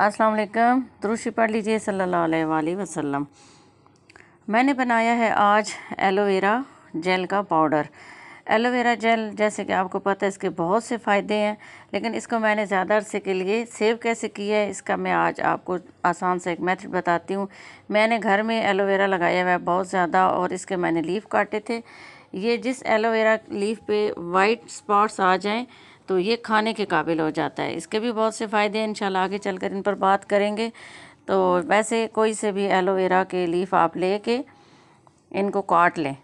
अस्सलाम वालेकुम दुरुशी पढ़ लीजिए सल्लल्लाहु अलैहि वसल्लम मैंने बनाया है आज एलोवेरा जेल का पाउडर एलोवेरा जेल जैसे कि आपको पता है इसके बहुत से फ़ायदे हैं लेकिन इसको मैंने ज़्यादा अरसे के लिए सेव कैसे किया है इसका मैं आज आपको आसान से एक मेथड बताती हूँ मैंने घर में एलोवेरा लगाया हुआ है बहुत ज़्यादा और इसके मैंने लीफ काटे थे ये जिस एलोवेरा लीफ पे वाइट स्पॉट्स आ जाएँ तो ये खाने के काबिल हो जाता है इसके भी बहुत से फ़ायदे हैं इंशाल्लाह आगे चलकर इन पर बात करेंगे तो वैसे कोई से भी एलोवेरा के लीफ आप ले के इनको काट लें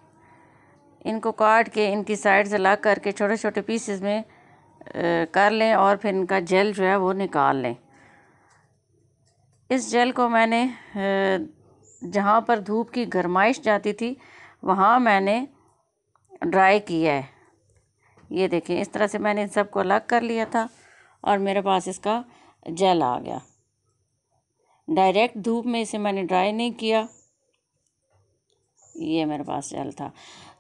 इनको काट के इनकी साइड से लग करके छोटे छोटे पीसेस में कर लें और फिर इनका जेल जो है वो निकाल लें इस जेल को मैंने जहाँ पर धूप की गर्माइश जाती थी वहाँ मैंने ड्राई किया है ये देखें इस तरह से मैंने इन सबको अलग कर लिया था और मेरे पास इसका जेल आ गया डायरेक्ट धूप में इसे मैंने ड्राई नहीं किया ये मेरे पास जेल था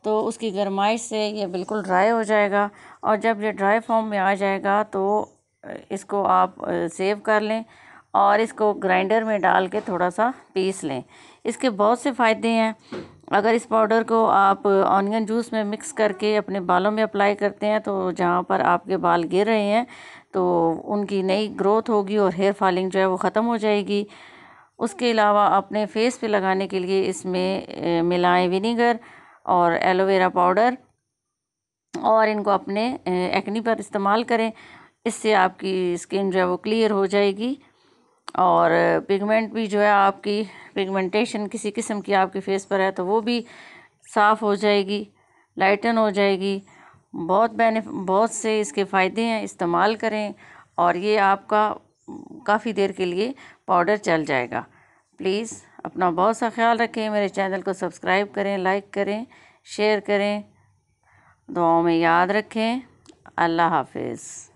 तो उसकी गर्माइश से ये बिल्कुल ड्राई हो जाएगा और जब ये ड्राई फॉर्म में आ जाएगा तो इसको आप सेव कर लें और इसको ग्राइंडर में डाल के थोड़ा सा पीस लें इसके बहुत से फ़ायदे हैं अगर इस पाउडर को आप ऑनियन जूस में मिक्स करके अपने बालों में अप्लाई करते हैं तो जहाँ पर आपके बाल गिर रहे हैं तो उनकी नई ग्रोथ होगी और हेयर फॉलिंग जो है वो ख़त्म हो जाएगी उसके अलावा अपने फेस पे लगाने के लिए इसमें मिलाएं विनीगर और एलोवेरा पाउडर और इनको अपने एक्नी पर इस्तेमाल करें इससे आपकी स्किन जो है वो क्लियर हो जाएगी और पिगमेंट भी जो है आपकी पिगमेंटेशन किसी किस्म की आपके फेस पर है तो वो भी साफ़ हो जाएगी लाइटन हो जाएगी बहुत बेने बहुत से इसके फ़ायदे हैं इस्तेमाल करें और ये आपका काफ़ी देर के लिए पाउडर चल जाएगा प्लीज़ अपना बहुत सा ख्याल रखें मेरे चैनल को सब्सक्राइब करें लाइक करें शेयर करें दुआओं में याद रखें अल्लाह हाफिज़